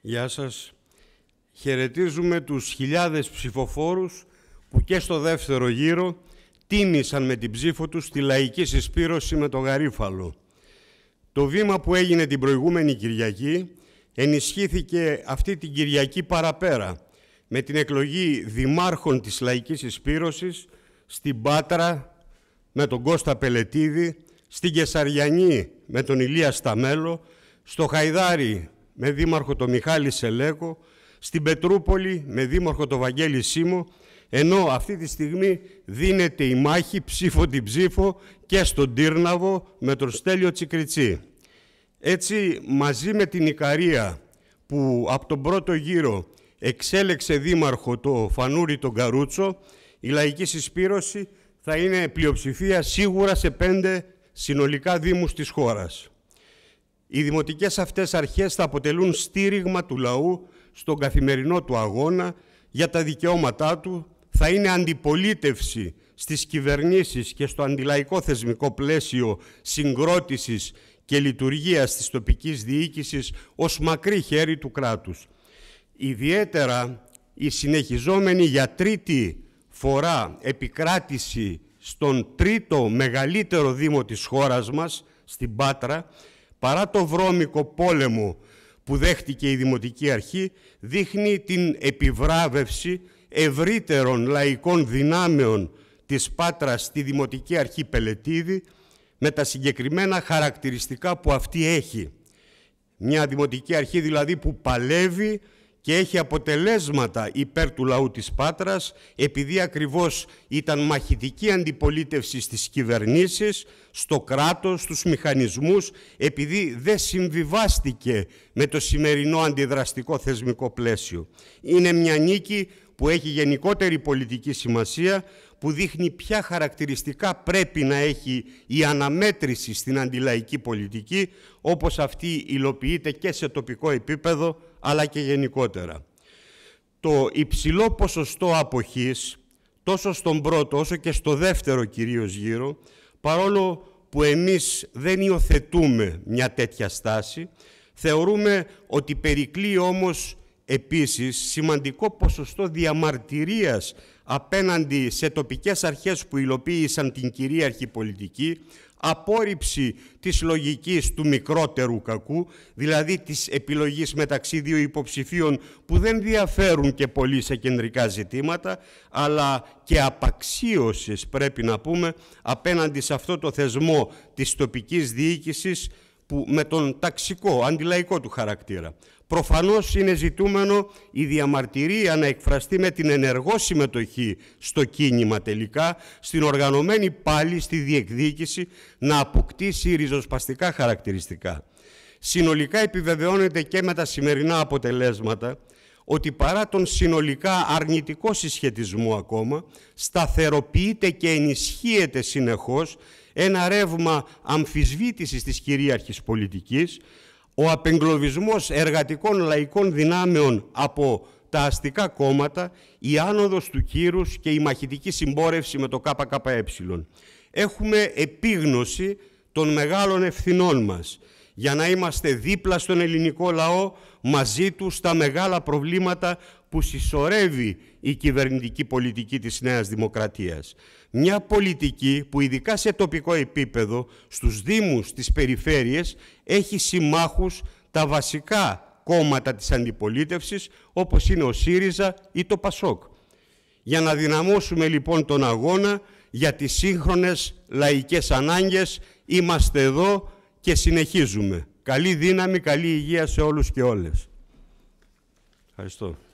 Γεια σας. Χαιρετίζουμε τους χιλιάδες ψηφοφόρους που και στο δεύτερο γύρο τίμησαν με την ψήφο τους τη λαϊκή συσπήρωση με το γαρίφαλο. Το βήμα που έγινε την προηγούμενη Κυριακή ενισχύθηκε αυτή την Κυριακή παραπέρα με την εκλογή δημάρχων της λαϊκής συσπήρωσης στην Πάτρα με τον Κώστα Πελετίδη, στην Κεσαριανή με τον Ηλία Σταμέλο, στο Χαϊδάρι με δήμαρχο το Μιχάλη Σελέκο, στην Πετρούπολη με δήμαρχο το Βαγγέλη Σίμο, ενώ αυτή τη στιγμή δίνεται η μάχη ψήφο την ψήφο και στον Τύρναβο με τον Στέλιο Τσικριτσί. Έτσι μαζί με την Ικαρία που από τον πρώτο γύρο εξέλεξε δήμαρχο το Φανούρι τον Καρούτσο, η λαϊκή συσπήρωση θα είναι πλειοψηφία σίγουρα σε πέντε συνολικά δήμους της χώρας. Οι δημοτικές αυτές αρχές θα αποτελούν στήριγμα του λαού στον καθημερινό του αγώνα για τα δικαιώματά του, θα είναι αντιπολίτευση στις κυβερνήσεις και στο αντιλαϊκό θεσμικό πλαίσιο συγκρότησης και λειτουργίας της τοπικής διοίκησης ως μακρύ χέρι του κράτους. Ιδιαίτερα η συνεχιζόμενη για τρίτη φορά επικράτηση στον τρίτο μεγαλύτερο δήμο της χώρας μας, στην Πάτρα, παρά το βρώμικο πόλεμο που δέχτηκε η Δημοτική Αρχή, δείχνει την επιβράβευση ευρύτερων λαϊκών δυνάμεων της Πάτρας στη Δημοτική Αρχή Πελετίδη με τα συγκεκριμένα χαρακτηριστικά που αυτή έχει. Μια Δημοτική Αρχή δηλαδή που παλεύει και έχει αποτελέσματα υπέρ του λαού της Πάτρας επειδή ακριβώς ήταν μαχητική αντιπολίτευση στις κυβερνήσεις, στο κράτος, στους μηχανισμούς επειδή δεν συμβιβάστηκε με το σημερινό αντιδραστικό θεσμικό πλαίσιο. Είναι μια νίκη που έχει γενικότερη πολιτική σημασία που δείχνει ποια χαρακτηριστικά πρέπει να έχει η αναμέτρηση στην αντιλαϊκή πολιτική όπως αυτή υλοποιείται και σε τοπικό επίπεδο αλλά και γενικότερα. Το υψηλό ποσοστό αποχής τόσο στον πρώτο όσο και στο δεύτερο κυρίως γύρο παρόλο που εμείς δεν υιοθετούμε μια τέτοια στάση θεωρούμε ότι περικλεί όμως επίσης σημαντικό ποσοστό διαμαρτυρίας απέναντι σε τοπικές αρχές που υλοποίησαν την κυρίαρχη πολιτική, απόρριψη της λογικής του μικρότερου κακού, δηλαδή της επιλογής μεταξύ δύο υποψηφίων που δεν διαφέρουν και πολύ σε κεντρικά ζητήματα, αλλά και απαξίωσης πρέπει να πούμε απέναντι σε αυτό το θεσμό της τοπικής διοίκησης που με τον ταξικό, αντιλαϊκό του χαρακτήρα. Προφανώς είναι ζητούμενο η διαμαρτυρία να εκφραστεί με την ενεργό συμμετοχή στο κίνημα τελικά, στην οργανωμένη πάλι στη διεκδίκηση να αποκτήσει ριζοσπαστικά χαρακτηριστικά. Συνολικά επιβεβαιώνεται και με τα σημερινά αποτελέσματα ότι παρά τον συνολικά αρνητικό συσχετισμό ακόμα, σταθεροποιείται και ενισχύεται συνεχώς ένα ρεύμα αμφισβήτησης της κυρίαρχης πολιτικής, ο απεγκλωβισμός εργατικών λαϊκών δυνάμεων από τα αστικά κόμματα, η άνοδος του κύρους και η μαχητική συμπόρευση με το ΚΚΕ. Έχουμε επίγνωση των μεγάλων ευθυνών μας για να είμαστε δίπλα στον ελληνικό λαό μαζί τους στα μεγάλα προβλήματα που συσσωρεύει η κυβερνητική πολιτική της Νέας Δημοκρατίας. Μια πολιτική που ειδικά σε τοπικό επίπεδο, στους δήμους, τις περιφέρειες, έχει συμμάχους τα βασικά κόμματα της αντιπολίτευσης, όπως είναι ο ΣΥΡΙΖΑ ή το ΠΑΣΟΚ. Για να δυναμώσουμε λοιπόν τον αγώνα για τις σύγχρονες λαϊκές ανάγκες, είμαστε εδώ και συνεχίζουμε. Καλή δύναμη, καλή υγεία σε όλους και όλες. Ευχαριστώ.